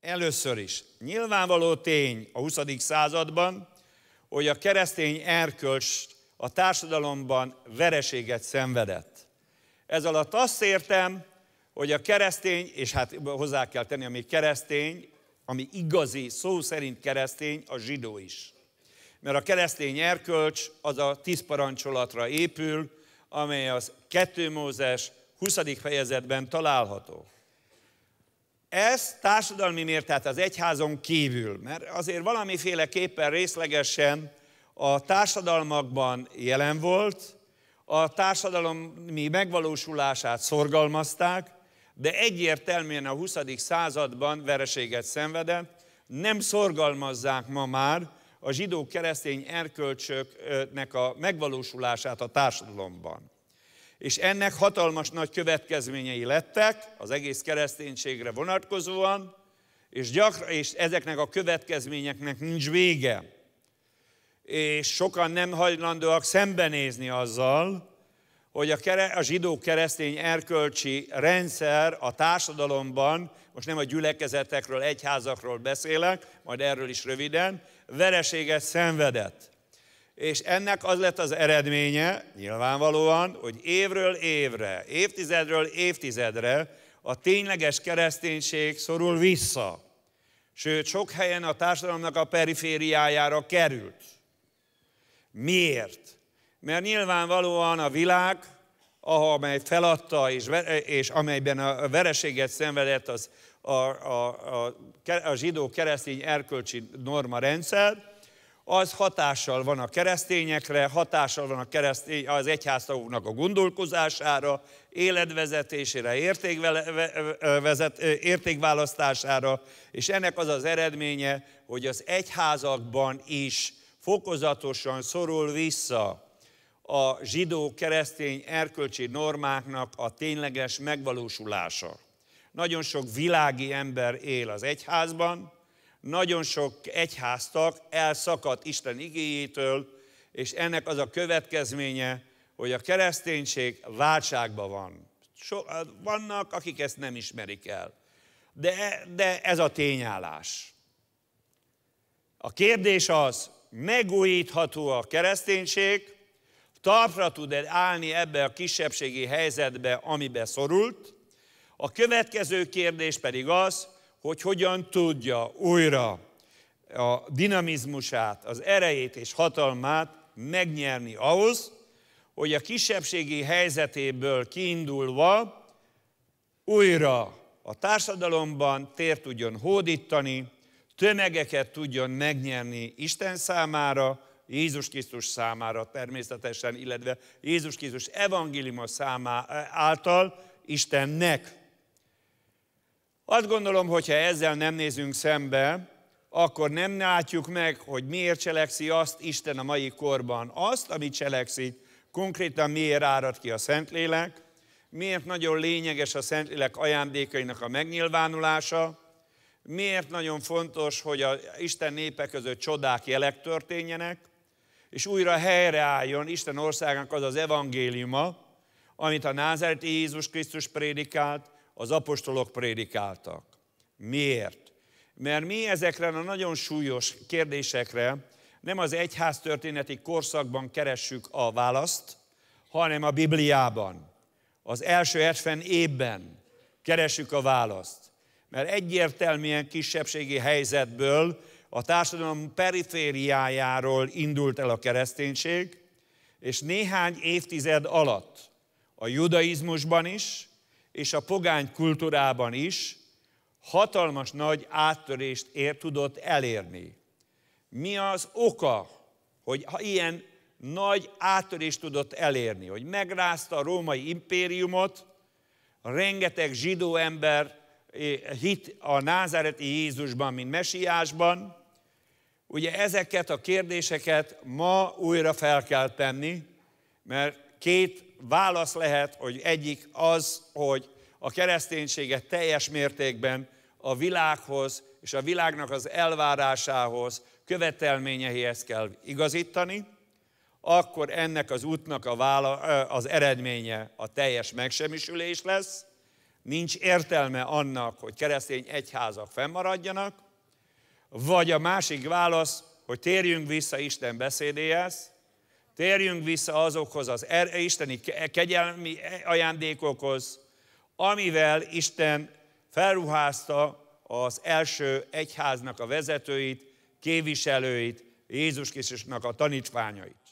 Először is, nyilvánvaló tény a 20. században, hogy a keresztény erkölcs a társadalomban vereséget szenvedett. Ez alatt azt értem, hogy a keresztény, és hát hozzá kell tenni, ami keresztény, ami igazi, szó szerint keresztény, a zsidó is. Mert a keresztény erkölcs az a tíz parancsolatra épül, amely az 2 Mózes 20. fejezetben található. Ez társadalmi tehát az egyházon kívül, mert azért valamiféleképpen részlegesen a társadalmakban jelen volt, a társadalmi megvalósulását szorgalmazták, de egyértelműen a 20. században vereséget szenvedett, nem szorgalmazzák ma már a zsidó keresztény erkölcsöknek a megvalósulását a társadalomban. És ennek hatalmas nagy következményei lettek az egész kereszténységre vonatkozóan, és, gyakran, és ezeknek a következményeknek nincs vége. És sokan nem hajlandóak szembenézni azzal, hogy a, kere, a zsidó keresztény erkölcsi rendszer a társadalomban, most nem a gyülekezetekről, egyházakról beszélek, majd erről is röviden, vereséget szenvedett és ennek az lett az eredménye, nyilvánvalóan, hogy évről évre, évtizedről évtizedre a tényleges kereszténység szorul vissza. Sőt, sok helyen a társadalomnak a perifériájára került. Miért? Mert nyilvánvalóan a világ, amely feladta és, és amelyben a vereséget szenvedett az, a, a, a, a zsidó keresztény erkölcsi norma rendszer, az hatással van a keresztényekre, hatással van a keresztény, az egyháztagoknak a gondolkozására, életvezetésére, értékvezet, értékválasztására, és ennek az az eredménye, hogy az egyházakban is fokozatosan szorul vissza a zsidó-keresztény erkölcsi normáknak a tényleges megvalósulása. Nagyon sok világi ember él az egyházban, nagyon sok egyháztak elszakadt Isten igéjétől, és ennek az a következménye, hogy a kereszténység váltságban van. So, hát vannak, akik ezt nem ismerik el. De, de ez a tényállás. A kérdés az, megújítható a kereszténység, talpra tud -e állni ebbe a kisebbségi helyzetbe, amibe szorult. A következő kérdés pedig az, hogy hogyan tudja újra a dinamizmusát, az erejét és hatalmát megnyerni ahhoz, hogy a kisebbségi helyzetéből kiindulva újra a társadalomban tér tudjon hódítani, tömegeket tudjon megnyerni Isten számára, Jézus Krisztus számára természetesen, illetve Jézus Krisztus evangéliuma számá által Istennek. Azt gondolom, hogyha ezzel nem nézünk szembe, akkor nem látjuk meg, hogy miért cselekszi azt Isten a mai korban. Azt, amit cselekszik, konkrétan miért árad ki a Szentlélek, miért nagyon lényeges a Szentlélek ajándékainak a megnyilvánulása, miért nagyon fontos, hogy a Isten népe között csodák, jelek történjenek, és újra helyreálljon Isten országának az az evangéliuma, amit a názereti Jézus Krisztus prédikált, az apostolok prédikáltak. Miért? Mert mi ezekre a nagyon súlyos kérdésekre nem az egyház történeti korszakban keressük a választ, hanem a Bibliában, az első 70 évben keressük a választ. Mert egyértelműen kisebbségi helyzetből, a társadalom perifériájáról indult el a kereszténység, és néhány évtized alatt a judaizmusban is, és a pogány kultúrában is hatalmas nagy áttörést ér tudott elérni. Mi az oka, hogy ha ilyen nagy áttörést tudott elérni, hogy megrázta a római impériumot, rengeteg zsidó ember eh, hit a názáreti Jézusban, mint mesiásban. Ugye ezeket a kérdéseket ma újra fel kell tenni, mert két válasz lehet, hogy egyik az, hogy a kereszténységet teljes mértékben a világhoz és a világnak az elvárásához, követelményeihez kell igazítani, akkor ennek az útnak a vála, az eredménye a teljes megsemmisülés lesz, nincs értelme annak, hogy keresztény egyházak fennmaradjanak, vagy a másik válasz, hogy térjünk vissza Isten beszédéhez, Térjünk vissza azokhoz az er- isteni kegyelmi ajándékokhoz, amivel Isten felruházta az első egyháznak a vezetőit, képviselőit, Jézus Krisztusnak a tanítványait.